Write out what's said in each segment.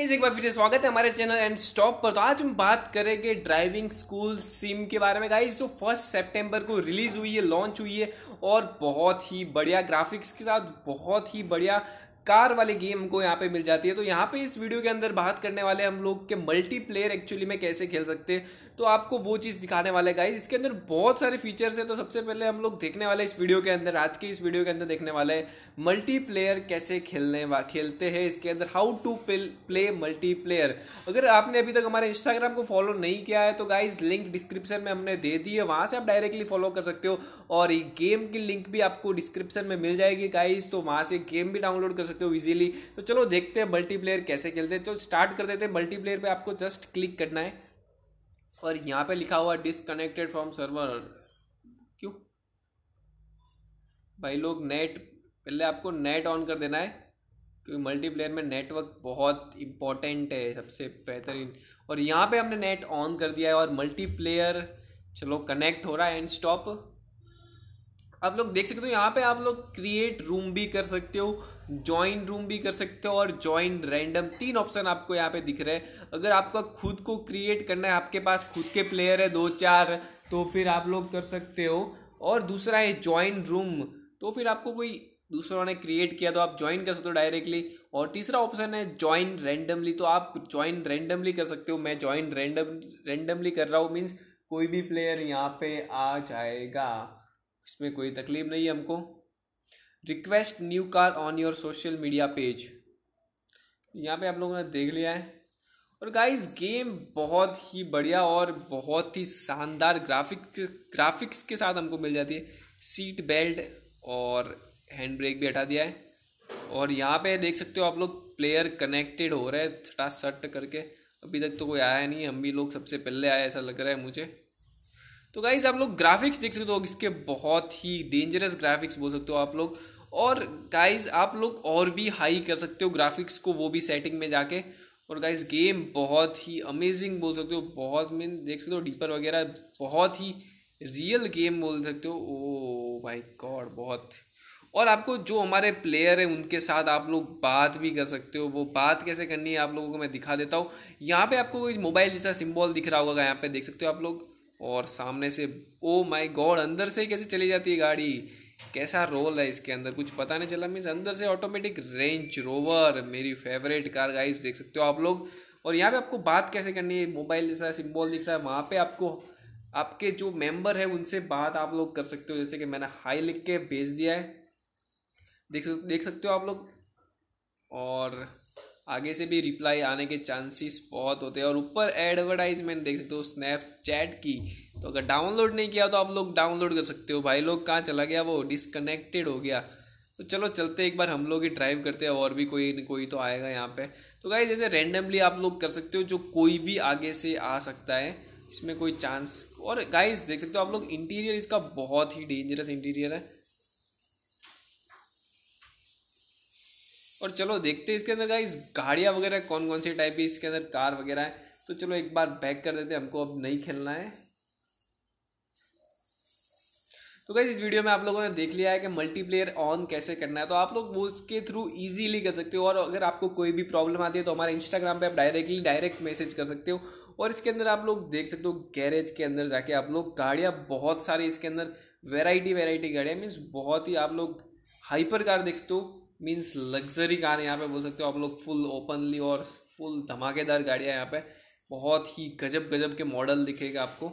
guys एक बार फिर से स्वागत है हमारे चैनल एंड स्टॉप पर तो आज हम बात करेंगे ड्राइविंग स्कूल सिम के बारे में गाइस जो फर्स्ट सितंबर को रिलीज हुई है लॉन्च हुई है और बहुत ही बढ़िया ग्राफिक्स के साथ बहुत ही बढ़िया कार वाले गेम को यहाँ पे मिल जाती है तो यहाँ पे इस वीडियो के अंदर बात करने वाले हम लोग के मल्टीप्लेयर एक्चुअली में कैसे खेल सकते हैं तो आपको वो चीज़ दिखाने वाले गाइज इसके अंदर बहुत सारे फीचर्स हैं तो सबसे पहले हम लोग देखने वाले इस वीडियो के अंदर आज के इस वीडियो के अंदर देखने वाले हैं मल्टीप्लेयर कैसे खेलने वा खेलते हैं इसके अंदर हाउ टू प्ले मल्टीप्लेयर अगर आपने अभी तक हमारे इंस्टाग्राम को फॉलो नहीं किया है तो गाइज लिंक डिस्क्रिप्शन में हमने दे दी है वहाँ से आप डायरेक्टली फॉलो कर सकते हो और गेम की लिंक भी आपको डिस्क्रिप्शन में मिल जाएगी गाइज तो वहाँ से गेम भी डाउनलोड कर सकते सकते हो इजीली तो चलो देखते हैं मल्टीप्लेयर कैसे खेलते हैं चलो स्टार्ट कर देते हैं मल्टीप्लेयर पे आपको जस्ट क्लिक करना है और यहाँ पे लिखा हुआ डिसकनेक्टेड फ्रॉम सर्वर क्यों भाई लोग नेट पहले आपको नेट ऑन कर देना है क्योंकि मल्टीप्लेयर में नेटवर्क बहुत इंपॉर्टेंट है सबसे बेहतरीन और यहाँ पे हमने नेट ऑन कर दिया है और मल्टीप्लेयर चलो कनेक्ट हो रहा है एंड स्टॉप आप लोग देख सकते हो यहाँ पे आप लोग क्रिएट रूम भी कर सकते हो ज्वाइन रूम भी कर सकते हो और ज्वाइन रैंडम तीन ऑप्शन आपको यहाँ पे दिख रहे हैं अगर आपका खुद को क्रिएट करना है आपके पास खुद के प्लेयर है दो चार तो फिर आप लोग कर सकते हो और दूसरा है ज्वाइन रूम तो फिर आपको कोई दूसरों ने क्रिएट किया तो आप ज्वाइन कर सकते हो डायरेक्टली और तीसरा ऑप्शन है ज्वाइन रैंडमली तो आप ज्वाइन रैंडमली कर सकते हो मैं ज्वाइन रैंडम रैंडमली कर रहा हूँ मीन्स कोई भी प्लेयर यहाँ पे आ जाएगा इसमें कोई तकलीफ नहीं है हमको request new car on your social media page यहाँ पे आप लोगों ने देख लिया है और गाइस गेम बहुत ही बढ़िया और बहुत ही शानदार ग्राफिक ग्राफिक्स के साथ हमको मिल जाती है सीट बेल्ट और हैंड ब्रेक भी हटा दिया है और यहाँ पे देख सकते हो आप लोग प्लेयर कनेक्टेड हो रहे हैं छटा सट करके अभी तक तो कोई आया नहीं हम भी लोग सबसे पहले आए ऐसा लग रहा है मुझे तो गाइज आप लोग ग्राफिक्स देख सकते हो इसके बहुत ही डेंजरस ग्राफिक्स बोल सकते हो आप लोग और गाइज आप लोग और भी हाई कर सकते हो ग्राफिक्स को वो भी सेटिंग में जाके और गाइज गेम बहुत ही अमेजिंग बोल सकते हो बहुत मीन देख सकते हो डीपर वगैरह बहुत ही रियल गेम बोल सकते हो ओ भाई गॉड बहुत और आपको जो हमारे प्लेयर हैं उनके साथ आप लोग बात भी कर सकते हो वो बात कैसे करनी है आप लोगों को मैं दिखा देता हूँ यहाँ पे आपको मोबाइल जैसा सिंबल दिख रहा होगा यहाँ पे देख सकते हो आप लोग और सामने से ओ माय गॉड अंदर से कैसे चली जाती है गाड़ी कैसा रोल है इसके अंदर कुछ पता नहीं चला मीन्स अंदर से ऑटोमेटिक रेंज रोवर मेरी फेवरेट कार गाइस देख सकते हो आप लोग और यहाँ पे आपको बात कैसे करनी है मोबाइल जैसा सिंबल दिख रहा है वहाँ पे आपको आपके जो मेंबर है उनसे बात आप लोग कर सकते हो जैसे कि मैंने हाई लिख के भेज दिया है देख देख सकते हो आप लोग और आगे से भी रिप्लाई आने के चांसेस बहुत होते हैं और ऊपर एडवर्टाइजमेंट देख सकते हो स्नैपचैट की तो अगर डाउनलोड नहीं किया तो आप लोग डाउनलोड कर सकते हो भाई लोग कहाँ चला गया वो डिसकनेक्टेड हो गया तो चलो चलते एक बार हम लोग ही ड्राइव करते हैं और भी कोई कोई तो आएगा यहाँ पे तो गाइज जैसे रेंडमली आप लोग कर सकते हो जो कोई भी आगे से आ सकता है इसमें कोई चांस और गाइज देख सकते हो आप लोग इंटीरियर इसका बहुत ही डेंजरस इंटीरियर है और चलो देखते हैं इसके अंदर गाइस गाड़ियाँ वगैरह कौन कौन से टाइप की इसके अंदर कार वगैरह है तो चलो एक बार बैक कर देते हैं हमको अब नहीं खेलना है तो गाइज इस वीडियो में आप लोगों ने देख लिया है कि मल्टीप्लेयर ऑन कैसे करना है तो आप लोग वो उसके थ्रू इजीली कर सकते हो और अगर आपको कोई भी प्रॉब्लम आती है तो हमारे इंस्टाग्राम पे आप डायरेक्टली डायरेक्ट मैसेज कर सकते हो और इसके अंदर आप लोग देख सकते हो गैरेज के अंदर जाके आप लोग गाड़ियाँ बहुत सारी इसके अंदर वेराइटी वेराइटी गाड़ियाँ मीन्स बहुत ही आप लोग हाइपर कार देख सकते हो मीन्स लग्जरी कार यहाँ पे बोल सकते हो आप लोग फुल ओपनली और फुल धमाकेदार गाड़ियाँ यहाँ पे बहुत ही गजब गजब के मॉडल दिखेगा आपको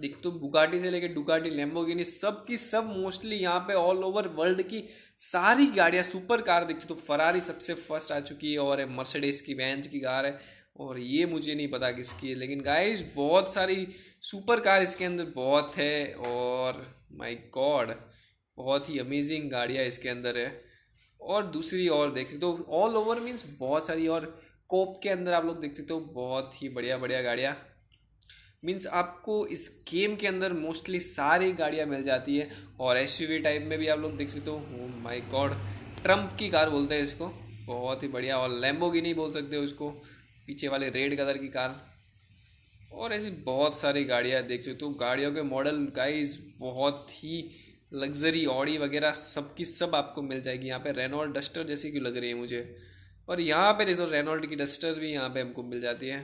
देख तो बुगाटी से लेके डुगाटी लेम्बोगिनी सब की सब मोस्टली यहाँ पे ऑल ओवर वर्ल्ड की सारी गाड़ियाँ सुपर कार दिखती तो फरारी सबसे फर्स्ट आ चुकी है और है की बैंस की कार है और ये मुझे नहीं पता किसकी है लेकिन गाइस बहुत सारी सुपर कार इसके अंदर बहुत है और माय गॉड बहुत ही अमेजिंग गाड़ियाँ इसके अंदर है और दूसरी और देख सकते हो ऑल ओवर मीन्स बहुत सारी और कोप के अंदर आप लोग देख सकते हो बहुत ही बढ़िया बढ़िया गाड़ियाँ मीन्स आपको इस गेम के अंदर मोस्टली सारी गाड़ियाँ मिल जाती है और एस टाइप में भी आप लोग देख सकते हो माई गॉड ट्रम्प की कार बोलते हैं इसको बहुत ही बढ़िया और लैम्बो नहीं बोल सकते हो इसको पीछे वाले रेड कलर की कार और ऐसी बहुत सारी गाड़ियाँ देख सकते हो गाड़ियों के मॉडल गाइज बहुत ही लग्जरी ऑडी वगैरह सब की सब आपको मिल जाएगी यहाँ पे रेनॉल्ड डस्टर जैसी क्यों लग रही है मुझे और यहाँ पे देखो रेनॉल्ड की डस्टर भी यहाँ पे हमको मिल जाती है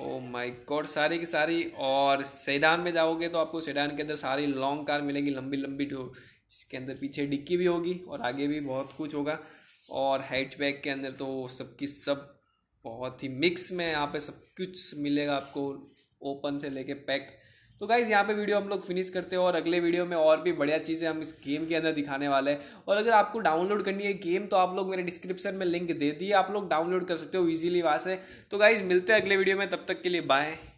ओ माय गॉड सारी की सारी और सेडान में जाओगे तो आपको सेडान के अंदर सारी लॉन्ग कार मिलेगी लंबी लंबी जो जिसके अंदर पीछे डिक्की भी होगी और आगे भी बहुत कुछ होगा और हैचबैक के अंदर तो सबकी सब बहुत ही मिक्स में यहाँ पे सब कुछ मिलेगा आपको ओपन से लेके पैक तो गाइज़ यहाँ पे वीडियो हम लोग फिनिश करते हैं और अगले वीडियो में और भी बढ़िया चीज़ें हम इस गेम के अंदर दिखाने वाले हैं और अगर आपको डाउनलोड करनी है गेम तो आप लोग मेरे डिस्क्रिप्शन में लिंक दे दिए आप लोग डाउनलोड कर सकते हो ईजिली वहाँ से तो गाइज़ मिलते हैं अगले वीडियो में तब तक के लिए बाय